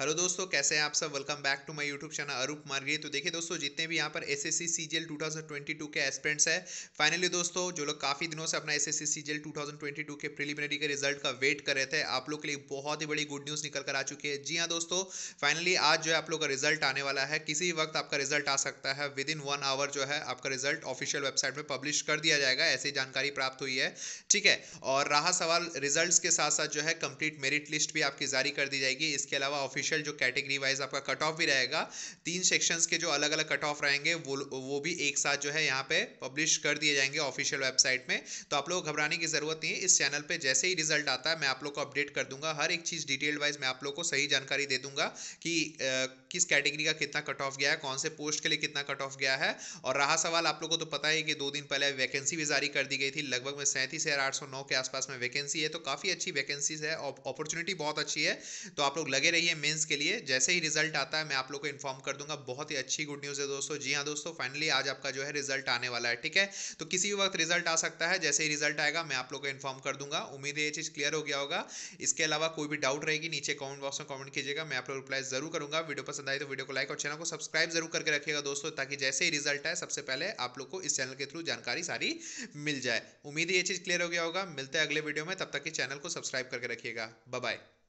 hello दोस्तों कैसे हैं आप सब welcome back to my YouTube channel Aroop Margi तो देखिए दोस्तों जितने भी यहाँ पर S S C C G two thousand twenty two के एस्पेरेंट्स है फाइनली दोस्तों जो लोग काफ़ी दिनों से अपना S S C C G two thousand twenty two के प्रिलिमिनरी के रिजल्ट का वेट कर रहे थे आप लोग के लिए बहुत ही बड़ी गुड न्यूज़ निकल कर आ चुकी है जी हाँ दोस्तों फाइनली आज जो है आप लोग का रिजल्ट आने वाला है किसी वक्त आपका रिजल्ट आ सकता है विद इन वन आवर जो है आपका रिजल्ट ऑफिशियल वेबसाइट में पब्लिश कर दिया जाएगा ऐसी जानकारी प्राप्त हुई है ठीक है और रहा सवाल रिजल्ट के साथ साथ जो है कंप्लीट मेरिट लिस्ट भी आपकी जारी कर दी जाएगी इसके अलावा ऑफिशियल स्पेशल जो कैटेगरी वाइज आपका कट ऑफ भी रहेगा तीन सेक्शंस के जो अलग अलग कट ऑफ रहेंगे वो वो भी एक साथ जो है यहाँ पे पब्लिश कर दिए जाएंगे ऑफिशियल वेबसाइट में तो आप लोग घबराने की जरूरत नहीं है इस चैनल पर जैसे ही रिजल्ट आता है मैं आप लोग को अपडेट कर दूंगा हर एक चीज़ डिटेल वाइज मैं आप लोग को सही जानकारी दे दूंगा कि किस कैटेगरी का कितना कट ऑफ गया है कौन से पोस्ट के लिए कितना कट ऑफ गया है और रहा सवाल आप लोग को तो पता ही कि दो दिन पहले वैकेंसी भी जारी कर दी गई थी लगभग में सैंतीस हज़ार आठ सौ नौ के आसपास में वैकेंसी है तो काफ़ी अच्छी वैकेंसीज है अपॉर्चुनिटी बहुत अच्छी है तो आप लोग लगे रहिए मेन मेल्स के लिए जैसे ही रिजल्ट आता है मैं आप लोग को इन्फॉर्म कर दूंगा बहुत ही अच्छी गुड न्यूज़ है दोस्तों जी हाँ दोस्तों फाइनली आज आपका जो है रिजल्ट आने वाला है ठीक है तो किसी भी वक्त रिजल्ट आ सकता है जैसे ही रिजल्ट आएगा मैं आप लोग को इन्फॉर्म कर दूंगा उम्मीद है ये चीज़ क्लियर हो गया होगा इसके अलावा कोई भी डाउट रहेगी नीचे कॉमेंट बॉक्स में कॉमेंट कीजिएगा मैं आप लोग रिप्लाई जरूर करूंगा वीडियो पसंद आई तो वीडियो को लाइक और चैनल को सब्सक्राइब जरूर करके रखिएगा दोस्तों ताकि जैसे ही रिजल्ट आए सबसे पहले आप लोग को इस चैनल के थ्रू जानकारी सारी मिल जाए उम्मीद है ये चीज़ क्लियर हो गया होगा मिलते हैं अगले वीडियो में तब तक के चैनल को सब्सक्राइब करके रखिएगा बाय